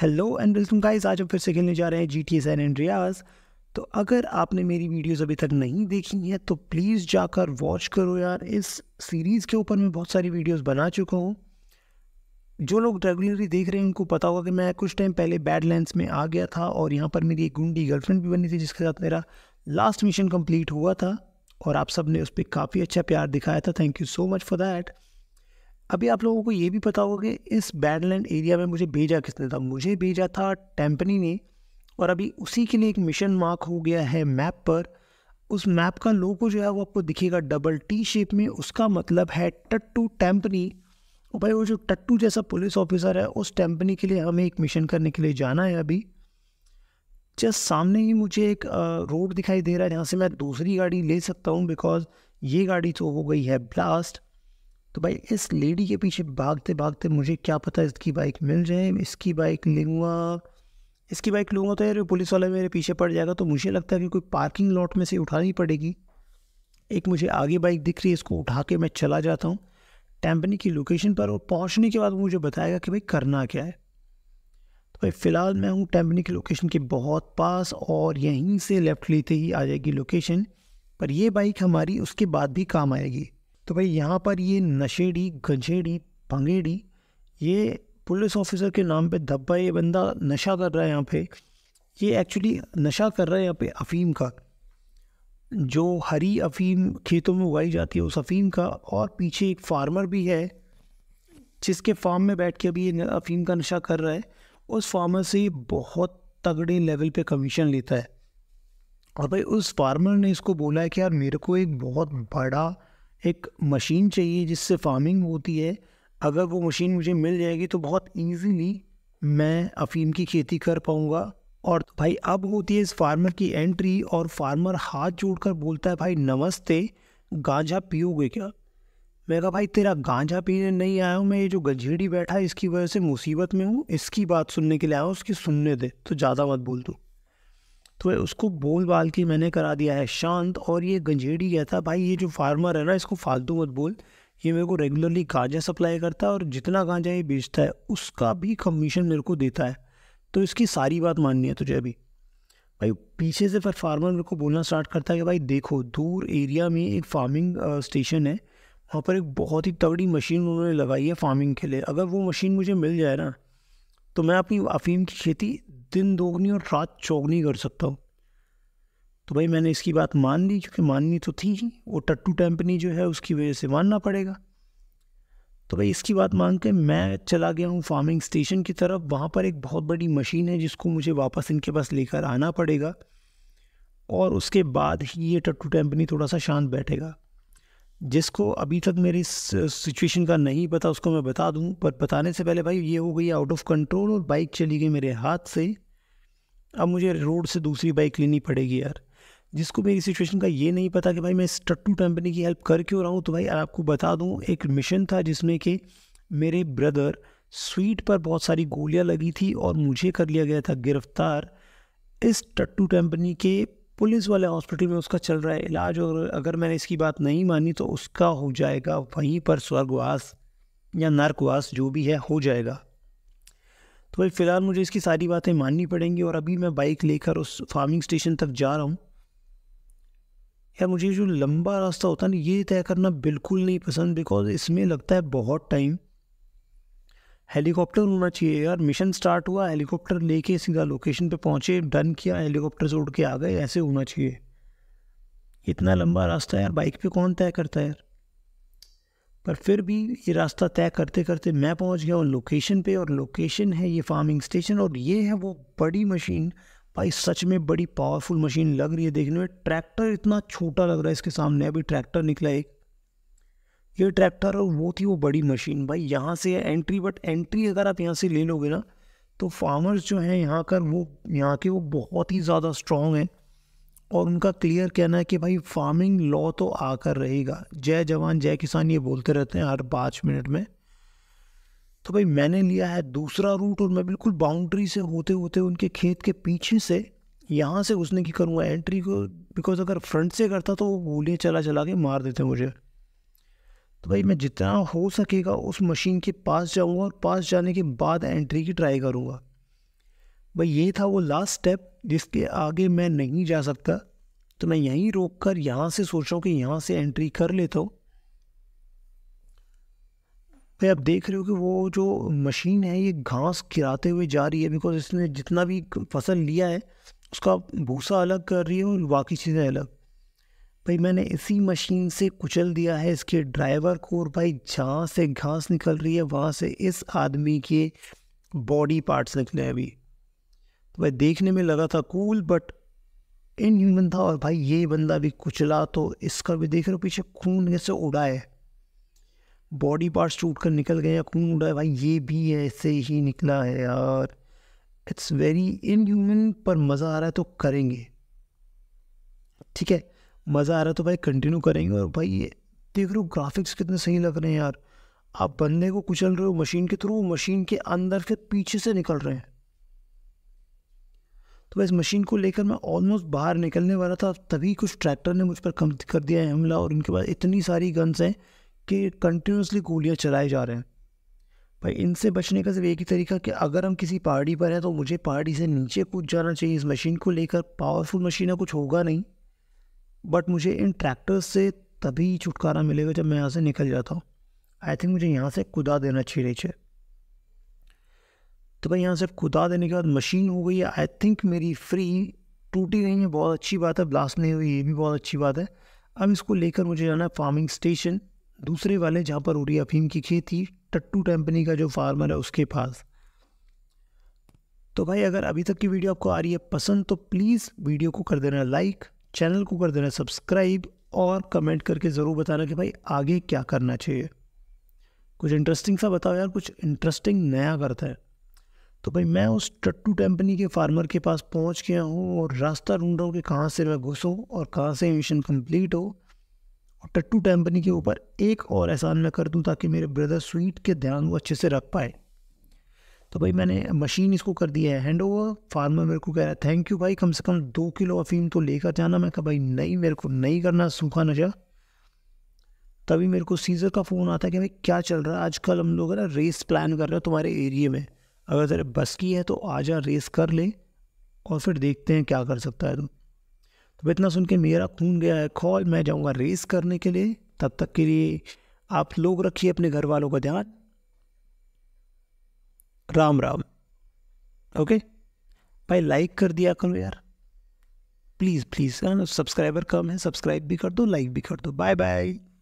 hello and welcome guys आज हम फिर से खेलने जा रहे हैं G T S and Andreas तो अगर आपने मेरी वीडियोस अभी तक नहीं देखी हैं तो प्लीज़ जाकर वॉच करो यार इस सीरीज़ के ऊपर मैं बहुत सारी वीडियोस बना चुका हूँ जो लोग रेगुलरली देख रहे हैं उनको पता होगा कि मैं कुछ टाइम पहले बैड लेंस में आ गया था और यहाँ पर मेरी एक गुंडी गर्लफ्रेंड भी बनी थी जिसके साथ मेरा लास्ट मिशन कम्प्लीट हुआ था और आप सब ने उस पर काफ़ी अच्छा प्यार दिखाया था thank you so much for that अभी आप लोगों को ये भी पता होगा कि इस बैडलैंड एरिया में मुझे भेजा किसने था मुझे भेजा था टेम्पनी ने और अभी उसी के लिए एक मिशन मार्क हो गया है मैप पर उस मैप का लोगो जो है वो आपको दिखेगा डबल टी शेप में उसका मतलब है टट्टू टेम्पनी और भाई वो जो टट्टू जैसा पुलिस ऑफिसर है उस टेम्पनी के लिए हमें एक मिशन करने के लिए जाना है अभी जस्ट सामने ही मुझे एक रोड दिखाई दे रहा है जहाँ से मैं दूसरी गाड़ी ले सकता हूँ बिकॉज ये गाड़ी तो हो गई है ब्लास्ट तो भाई इस लेडी के पीछे भागते भागते मुझे क्या पता इसकी बाइक मिल जाए इसकी बाइक लूँगा इसकी बाइक लूँगा तो यार पुलिस वाला मेरे पीछे पड़ जाएगा तो मुझे लगता है कि कोई पार्किंग लॉट में से उठानी पड़ेगी एक मुझे आगे बाइक दिख रही है इसको उठा के मैं चला जाता हूँ टैम्पनी की लोकेशन पर और पहुँचने के बाद मुझे बताएगा कि भाई करना क्या है तो भाई फ़िलहाल मैं हूँ टैम्पनी की लोकेशन के बहुत पास और यहीं से लेफ़्ट लेते ही आ जाएगी लोकेशन पर ये बाइक हमारी उसके बाद भी काम आएगी तो भाई यहाँ पर ये नशेड़ी गंजेड़ी भंगेड़ी ये पुलिस ऑफिसर के नाम पे धब्बा ये बंदा नशा कर रहा है यहाँ पे ये एक्चुअली नशा कर रहा है यहाँ पे अफीम का जो हरी अफीम खेतों में उगाई जाती है उस अफीम का और पीछे एक फार्मर भी है जिसके फार्म में बैठ के अभी ये अफीम का नशा कर रहा है उस फार्मर से बहुत तगड़े लेवल पे कमीशन लेता है और भाई उस फार्मर ने इसको बोला है कि यार मेरे को एक बहुत बड़ा एक मशीन चाहिए जिससे फार्मिंग होती है अगर वो मशीन मुझे मिल जाएगी तो बहुत ईजीली मैं अफीम की खेती कर पाऊँगा और भाई अब होती है इस फार्मर की एंट्री और फार्मर हाथ जोड़कर बोलता है भाई नमस्ते गांजा पियोगे क्या मैं कहा भाई तेरा गांजा पीने नहीं आया हूँ मैं ये जो गजेड़ी बैठा है इसकी वजह से मुसीबत में हूँ इसकी बात सुनने के लिए आया हूँ उसकी सुनने दे तो ज़्यादा मत बोल दूँ तो उसको बोल बाल के मैंने करा दिया है शांत और ये गंजेड़ी कहता भाई ये जो फार्मर है ना इसको फालतू मत बोल ये मेरे को रेगुलरली गांजा सप्लाई करता है और जितना गांजा ये बेचता है उसका भी कमीशन मेरे को देता है तो इसकी सारी बात माननी है तुझे अभी भाई पीछे से फिर फार्मर मेरे को बोलना स्टार्ट करता है कि भाई देखो दूर एरिया में एक फार्मिंग स्टेशन है वहाँ पर एक बहुत ही तगड़ी मशीन उन्होंने लगाई है फार्मिंग के लिए अगर वो मशीन मुझे मिल जाए ना तो मैं अपनी अफीम की खेती दिन दोगुनी और रात चौगनी कर सकता हूँ तो भाई मैंने इसकी बात मान ली क्योंकि माननी तो थी ही वो टट्टू टैम्पनी जो है उसकी वजह से मानना पड़ेगा तो भाई इसकी बात मान के मैं चला गया हूँ फार्मिंग स्टेशन की तरफ वहाँ पर एक बहुत बड़ी मशीन है जिसको मुझे वापस इनके पास लेकर आना पड़ेगा और उसके बाद ही ये टट्टू टैम्पनी थोड़ा सा शांत बैठेगा जिसको अभी तक मेरी सिचुएशन का नहीं पता उसको मैं बता दूं पर बताने से पहले भाई ये हो गई आउट ऑफ कंट्रोल और बाइक चली गई मेरे हाथ से अब मुझे रोड से दूसरी बाइक लेनी पड़ेगी यार जिसको मेरी सिचुएशन का ये नहीं पता कि भाई मैं इस टट्टू की हेल्प कर क्यों रहा हूँ तो भाई आपको बता दूँ एक मिशन था जिसमें कि मेरे ब्रदर स्वीट पर बहुत सारी गोलियाँ लगी थी और मुझे कर लिया गया था गिरफ्तार इस टट्टू कंपनी के पुलिस वाले हॉस्पिटल में उसका चल रहा है इलाज और अगर मैंने इसकी बात नहीं मानी तो उसका हो जाएगा वहीं पर स्वर्गवास या नर्कवास जो भी है हो जाएगा तो भाई फ़िलहाल मुझे इसकी सारी बातें माननी पड़ेंगी और अभी मैं बाइक लेकर उस फार्मिंग स्टेशन तक जा रहा हूँ यार मुझे जो लंबा रास्ता होता है ना ये तय करना बिल्कुल नहीं पसंद बिकॉज इसमें लगता है बहुत टाइम हेलीकॉप्टर होना चाहिए यार मिशन स्टार्ट हुआ हेलीकॉप्टर लेके सीधा लोकेशन पे पहुँचे डन किया हेलीकॉप्टर से उड़ के आ गए ऐसे होना चाहिए इतना लंबा रास्ता यार बाइक पे कौन तय करता है यार पर फिर भी ये रास्ता तय करते करते मैं पहुंच गया और लोकेशन पे और लोकेशन है ये फार्मिंग स्टेशन और ये है वो बड़ी मशीन भाई सच में बड़ी पावरफुल मशीन लग रही है देखने में ट्रैक्टर इतना छोटा लग रहा है इसके सामने अभी ट्रैक्टर निकला एक ये ट्रैक्टर और वो थी वो बड़ी मशीन भाई यहाँ से एंट्री बट एंट्री अगर आप यहाँ से ले लोगे ना तो फार्मर्स जो हैं यहाँ कर वो यहाँ के वो बहुत ही ज़्यादा स्ट्रॉन्ग हैं और उनका क्लियर कहना है कि भाई फार्मिंग लॉ तो आकर रहेगा जय जवान जय किसान ये बोलते रहते हैं हर पाँच मिनट में तो भाई मैंने लिया है दूसरा रूट और मैं बिल्कुल बाउंड्री से होते होते उनके खेत के पीछे से यहाँ से उसने की करूँगा एंट्री को बिकॉज अगर फ्रंट से करता तो वो गोलियाँ चला चला के मार देते मुझे तो भाई मैं जितना हो सकेगा उस मशीन के पास जाऊँगा और पास जाने के बाद एंट्री की ट्राई करूँगा भाई ये था वो लास्ट स्टेप जिसके आगे मैं नहीं जा सकता तो मैं यहीं रोक कर यहाँ से सोच रहा हूँ कि यहाँ से एंट्री कर लेता हूँ भाई आप देख रहे हो कि वो जो मशीन है ये घास गिराते हुए जा रही है बिकॉज इसने जितना भी फसल लिया है उसका भूसा अलग कर रही है और बाकी चीज़ें अलग भाई मैंने इसी मशीन से कुचल दिया है इसके ड्राइवर को और भाई जहाँ से घास निकल रही है वहाँ से इस आदमी के बॉडी पार्ट्स निकले हैं अभी तो भाई देखने में लगा था कूल बट इन ह्यूमन था और भाई ये बंदा भी कुचला तो इसका भी देख रहे हो पीछे खून कैसे उड़ा है बॉडी पार्ट्स टूट कर निकल गए या खून उड़ा है भाई ये भी ऐसे ही निकला है यार इट्स वेरी इन ह्यूमन पर मज़ा आ रहा है तो करेंगे ठीक है मज़ा आ रहा है तो भाई कंटिन्यू करेंगे और भाई ये देख रहे हो ग्राफिक्स कितने सही लग रहे हैं यार आप बंदे को कुचल रहे हो मशीन के थ्रू मशीन के अंदर फिर पीछे से निकल रहे हैं तो इस मशीन को लेकर मैं ऑलमोस्ट बाहर निकलने वाला था तभी कुछ ट्रैक्टर ने मुझ पर कम कर दिया है हमला और इनके पास इतनी सारी गन्स हैं कि कंटिन्यूसली गोलियाँ चलाए जा रहे हैं भाई इनसे बचने का सिर्फ एक ही तरीका कि अगर हम किसी पहाड़ी पर हैं तो मुझे पहाड़ी से नीचे कूद जाना चाहिए इस मशीन को लेकर पावरफुल मशीन है कुछ होगा नहीं बट मुझे इन ट्रैक्टर्स से तभी छुटकारा मिलेगा जब मैं यहाँ से निकल जाता हूँ आई थिंक मुझे यहाँ से कुदा देना चाहिए है तो भाई यहाँ से कुदा देने के बाद मशीन हो गई है आई थिंक मेरी फ्री टूटी नहीं है बहुत अच्छी बात है ब्लास्ट नहीं हुई ये भी बहुत अच्छी बात है अब इसको लेकर मुझे जाना है फार्मिंग स्टेशन दूसरे वाले जहाँ पर हो रही अफीम की खेती टट्टू टेम्पनी का जो फार्मर है उसके पास तो भाई अगर अभी तक की वीडियो आपको आ रही है पसंद तो प्लीज़ वीडियो को कर देना लाइक चैनल को कर देना सब्सक्राइब और कमेंट करके ज़रूर बताना कि भाई आगे क्या करना चाहिए कुछ इंटरेस्टिंग सा बताओ यार कुछ इंटरेस्टिंग नया करता है तो भाई मैं उस टट्टू टेम्पनी के फार्मर के पास पहुंच गया हूं और रास्ता ढूंढ रहा हूँ कि कहाँ से मैं घुसूँ और कहाँ से मिशन कंप्लीट हो और टट्टू टेम्पनी के ऊपर एक और एहसान मैं कर दूँ ताकि मेरे ब्रदर स्वीट के ध्यान वो अच्छे से रख पाए तो भाई मैंने मशीन इसको कर दिया है हैंड ओवर फार्मर मेरे को कह रहा है थैंक यू भाई कम से कम दो किलो अफीम तो लेकर जाना मैं कहा भाई नहीं मेरे को नहीं करना सूखा नशा तभी मेरे को सीज़र का फ़ोन आता है कि भाई क्या चल रहा है आजकल हम लोग ना रेस प्लान कर रहे हो तुम्हारे एरिए में अगर तेरे बस की है तो आ जा रेस कर ले और फिर देखते हैं क्या कर सकता है तू तो इतना सुन के मेरा खून गया है कॉल मैं जाऊँगा रेस करने के लिए तब तक के लिए आप लोग रखिए अपने घर वालों का ध्यान राम राम ओके भाई लाइक कर दिया करो यार प्लीज़ प्लीज़ सब्सक्राइबर कम है सब्सक्राइब भी कर दो लाइक भी कर दो बाय बाय